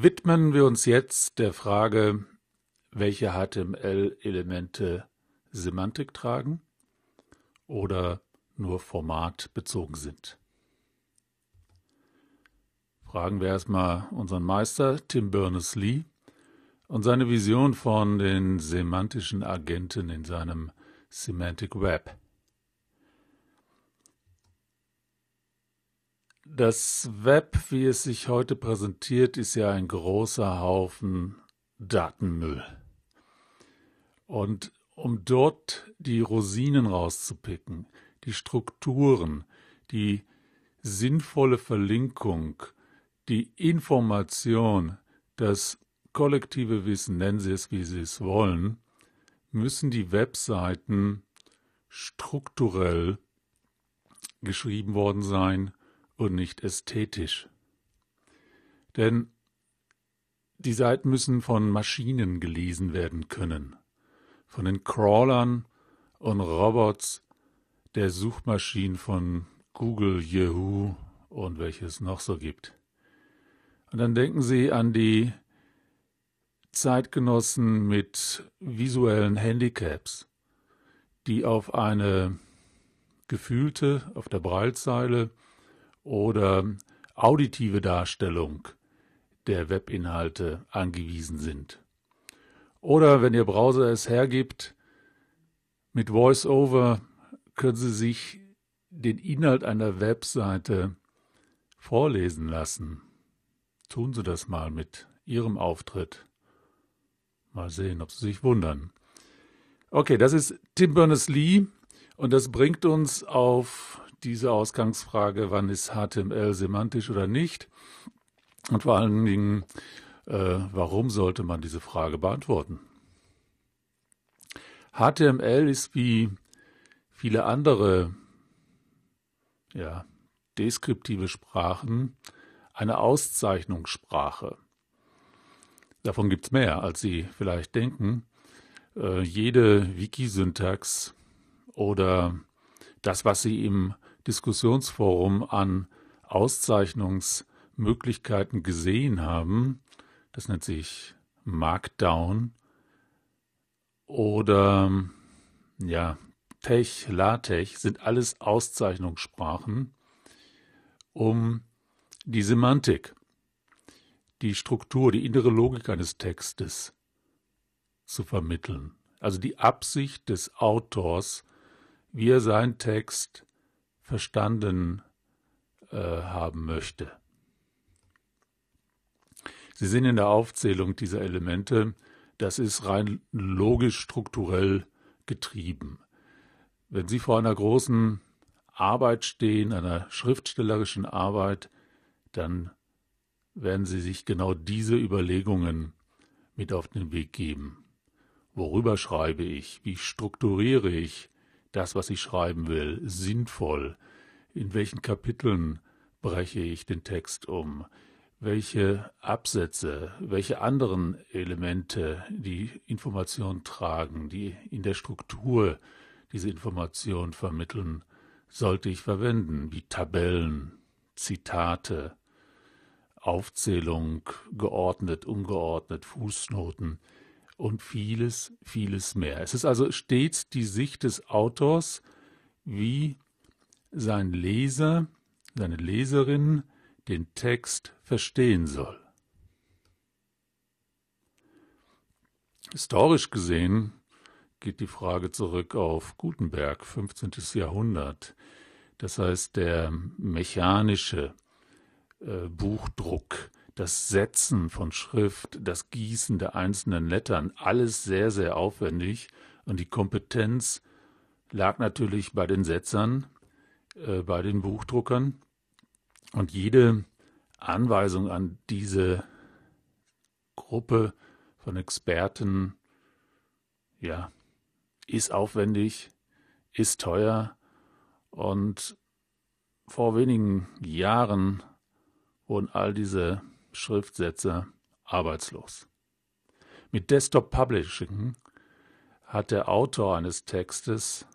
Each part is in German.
widmen wir uns jetzt der Frage, welche HTML-Elemente Semantik tragen oder nur formatbezogen sind. Fragen wir erstmal unseren Meister Tim Berners-Lee und seine Vision von den semantischen Agenten in seinem Semantic Web. Das Web, wie es sich heute präsentiert, ist ja ein großer Haufen Datenmüll. Und um dort die Rosinen rauszupicken, die Strukturen, die sinnvolle Verlinkung, die Information, das kollektive Wissen, nennen Sie es, wie Sie es wollen, müssen die Webseiten strukturell geschrieben worden sein, und nicht ästhetisch. Denn die Seiten müssen von Maschinen gelesen werden können, von den Crawlern und Robots der Suchmaschinen von Google, Yahoo und welches noch so gibt. Und dann denken Sie an die Zeitgenossen mit visuellen Handicaps, die auf eine gefühlte, auf der Breitseile, oder auditive Darstellung der Webinhalte angewiesen sind. Oder wenn Ihr Browser es hergibt, mit VoiceOver können Sie sich den Inhalt einer Webseite vorlesen lassen. Tun Sie das mal mit Ihrem Auftritt. Mal sehen, ob Sie sich wundern. Okay, das ist Tim Berners-Lee und das bringt uns auf diese Ausgangsfrage, wann ist HTML semantisch oder nicht? Und vor allen Dingen, äh, warum sollte man diese Frage beantworten? HTML ist wie viele andere ja, deskriptive Sprachen eine Auszeichnungssprache. Davon gibt es mehr, als Sie vielleicht denken. Äh, jede Wikisyntax oder das, was Sie im Diskussionsforum an Auszeichnungsmöglichkeiten gesehen haben. Das nennt sich Markdown oder ja, Tech, LaTeX sind alles Auszeichnungssprachen, um die Semantik, die Struktur, die innere Logik eines Textes zu vermitteln. Also die Absicht des Autors, wie er seinen Text verstanden äh, haben möchte. Sie sehen in der Aufzählung dieser Elemente, das ist rein logisch strukturell getrieben. Wenn Sie vor einer großen Arbeit stehen, einer schriftstellerischen Arbeit, dann werden Sie sich genau diese Überlegungen mit auf den Weg geben. Worüber schreibe ich? Wie strukturiere ich das, was ich schreiben will, sinnvoll? In welchen Kapiteln breche ich den Text um? Welche Absätze, welche anderen Elemente die Information tragen, die in der Struktur diese Information vermitteln, sollte ich verwenden, wie Tabellen, Zitate, Aufzählung, geordnet, ungeordnet, Fußnoten und vieles, vieles mehr. Es ist also stets die Sicht des Autors, wie sein Leser, seine Leserin den Text verstehen soll. Historisch gesehen geht die Frage zurück auf Gutenberg, 15. Jahrhundert. Das heißt, der mechanische äh, Buchdruck, das Setzen von Schrift, das Gießen der einzelnen Lettern, alles sehr, sehr aufwendig. Und die Kompetenz lag natürlich bei den Setzern, äh, bei den Buchdruckern. Und jede Anweisung an diese Gruppe von Experten, ja, ist aufwendig, ist teuer und vor wenigen Jahren wurden all diese Schriftsetzer arbeitslos. Mit Desktop Publishing hat der Autor eines Textes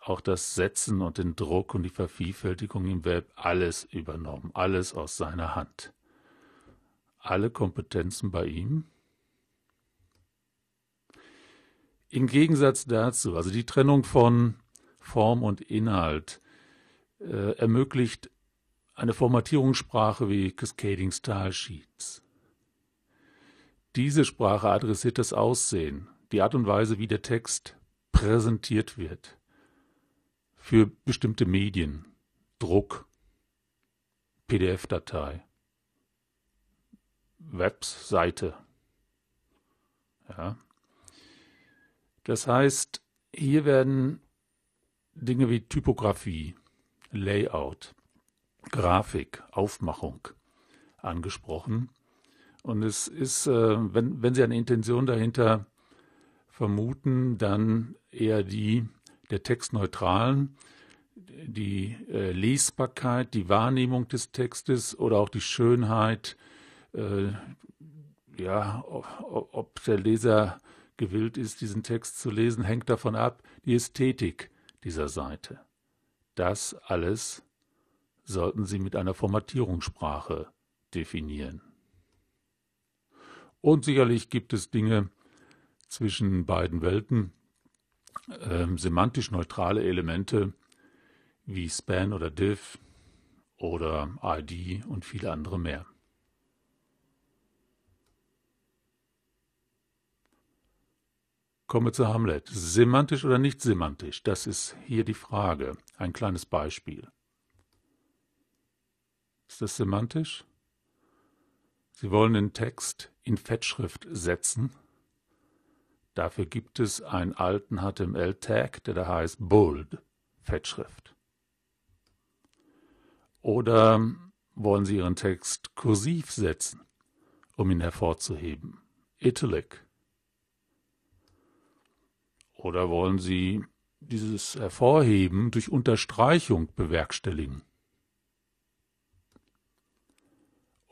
auch das Setzen und den Druck und die Vervielfältigung im Web alles übernommen, alles aus seiner Hand. Alle Kompetenzen bei ihm. Im Gegensatz dazu, also die Trennung von Form und Inhalt äh, ermöglicht eine Formatierungssprache wie Cascading Style Sheets. Diese Sprache adressiert das Aussehen, die Art und Weise, wie der Text präsentiert wird für bestimmte Medien, Druck, PDF-Datei, Webseite. Ja. Das heißt, hier werden Dinge wie Typografie, Layout, Grafik, Aufmachung angesprochen. Und es ist, äh, wenn, wenn Sie eine Intention dahinter vermuten, dann eher die der textneutralen, die äh, Lesbarkeit, die Wahrnehmung des Textes oder auch die Schönheit, äh, ja, ob, ob der Leser gewillt ist, diesen Text zu lesen, hängt davon ab, die Ästhetik dieser Seite. Das alles sollten sie mit einer Formatierungssprache definieren. Und sicherlich gibt es Dinge zwischen beiden Welten, ähm, semantisch neutrale Elemente wie Span oder Div oder ID und viele andere mehr. Kommen wir zu Hamlet. Semantisch oder nicht semantisch? Das ist hier die Frage. Ein kleines Beispiel. Ist das semantisch? Sie wollen den Text in Fettschrift setzen. Dafür gibt es einen alten HTML-Tag, der da heißt Bold, Fettschrift. Oder wollen Sie Ihren Text kursiv setzen, um ihn hervorzuheben, Italic. Oder wollen Sie dieses Hervorheben durch Unterstreichung bewerkstelligen?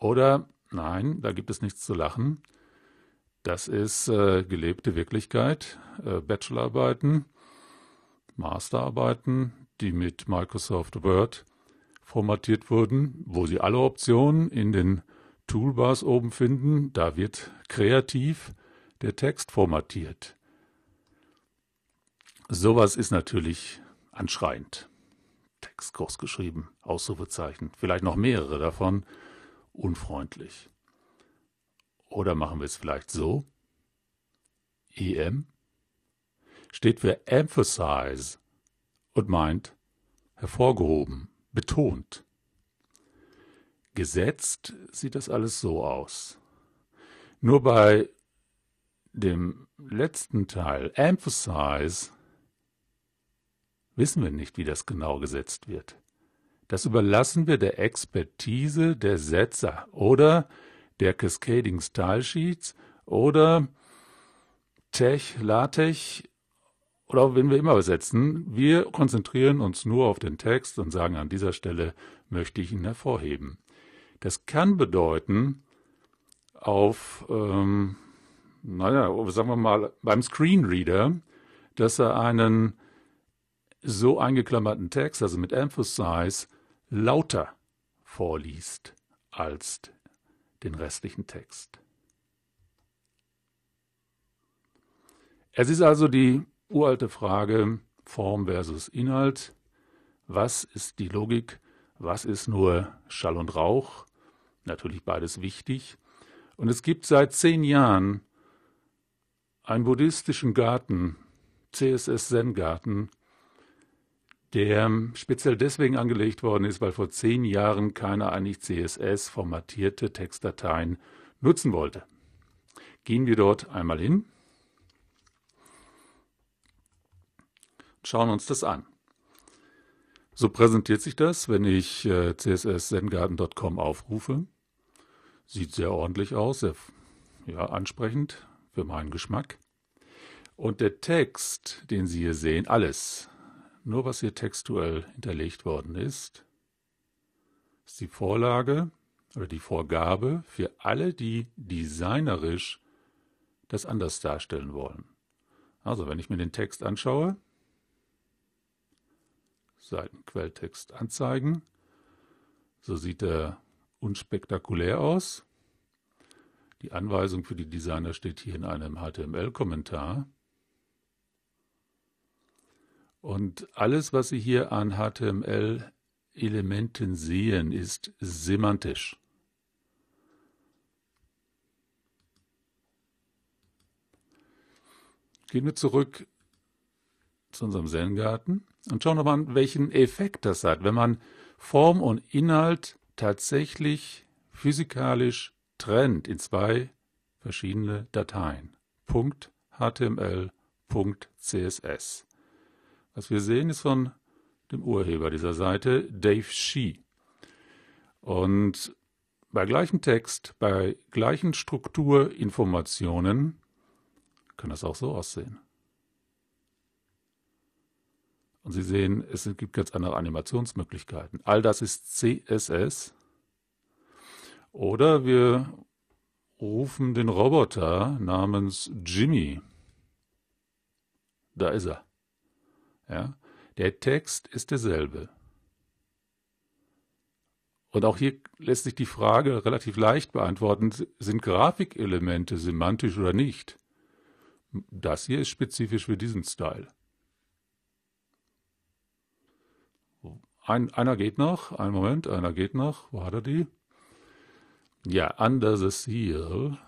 Oder nein, da gibt es nichts zu lachen. Das ist äh, gelebte Wirklichkeit, äh, Bachelorarbeiten, Masterarbeiten, die mit Microsoft Word formatiert wurden, wo Sie alle Optionen in den Toolbars oben finden. Da wird kreativ der Text formatiert. Sowas ist natürlich anschreiend. Text groß geschrieben, Ausrufezeichen, vielleicht noch mehrere davon unfreundlich. Oder machen wir es vielleicht so? EM steht für Emphasize und meint hervorgehoben, betont. Gesetzt sieht das alles so aus. Nur bei dem letzten Teil, Emphasize, wissen wir nicht, wie das genau gesetzt wird. Das überlassen wir der Expertise der Setzer oder der Cascading Style Sheets oder Tech, LaTeX oder wenn wir immer übersetzen. Wir konzentrieren uns nur auf den Text und sagen an dieser Stelle möchte ich ihn hervorheben. Das kann bedeuten, auf, ähm, naja, sagen wir mal, beim Screenreader, dass er einen so eingeklammerten Text, also mit Emphasize, lauter vorliest als den restlichen Text. Es ist also die uralte Frage Form versus Inhalt. Was ist die Logik? Was ist nur Schall und Rauch? Natürlich beides wichtig. Und es gibt seit zehn Jahren einen buddhistischen Garten, CSS Zen Garten, der speziell deswegen angelegt worden ist, weil vor zehn Jahren keiner eigentlich CSS formatierte Textdateien nutzen wollte. Gehen wir dort einmal hin. Schauen uns das an. So präsentiert sich das, wenn ich äh, csszengarden.com aufrufe. Sieht sehr ordentlich aus, sehr ja, ansprechend für meinen Geschmack. Und der Text, den Sie hier sehen, alles, nur was hier textuell hinterlegt worden ist, ist die Vorlage oder die Vorgabe für alle, die designerisch das anders darstellen wollen. Also wenn ich mir den Text anschaue, Seitenquelltext anzeigen, so sieht er unspektakulär aus. Die Anweisung für die Designer steht hier in einem HTML-Kommentar. Und alles, was Sie hier an HTML-Elementen sehen, ist semantisch. Gehen wir zurück zu unserem Zen-Garten und schauen nochmal an, welchen Effekt das hat, wenn man Form und Inhalt tatsächlich physikalisch trennt in zwei verschiedene Dateien. .html, .css. Was wir sehen, ist von dem Urheber dieser Seite, Dave Shee. Und bei gleichem Text, bei gleichen Strukturinformationen kann das auch so aussehen. Und Sie sehen, es gibt ganz andere Animationsmöglichkeiten. All das ist CSS. Oder wir rufen den Roboter namens Jimmy. Da ist er. Ja? Der Text ist derselbe. Und auch hier lässt sich die Frage relativ leicht beantworten, sind Grafikelemente semantisch oder nicht? Das hier ist spezifisch für diesen Style. Ein, einer geht noch, einen Moment, einer geht noch. Wo hat er die? Ja, Under the Seal.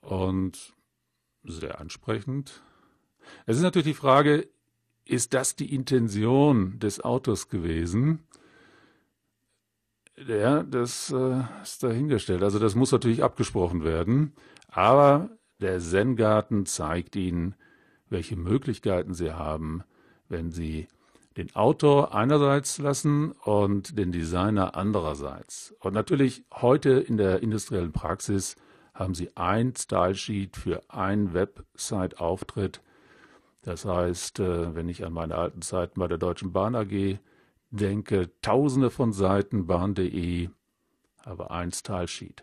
Und sehr ansprechend. Es ist natürlich die Frage, ist das die Intention des Autors gewesen? Ja, das äh, ist dahingestellt. Also das muss natürlich abgesprochen werden. Aber der Zen-Garten zeigt Ihnen, welche Möglichkeiten Sie haben, wenn Sie den Autor einerseits lassen und den Designer andererseits. Und natürlich heute in der industriellen Praxis haben Sie ein Style-Sheet für einen Website-Auftritt, das heißt, äh, wenn ich an meine alten Zeiten bei der Deutschen Bahn AG denke, tausende von Seiten bahn.de, aber eins Teilschied.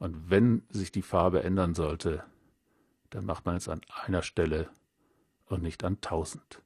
Und wenn sich die Farbe ändern sollte, dann macht man es an einer Stelle und nicht an tausend.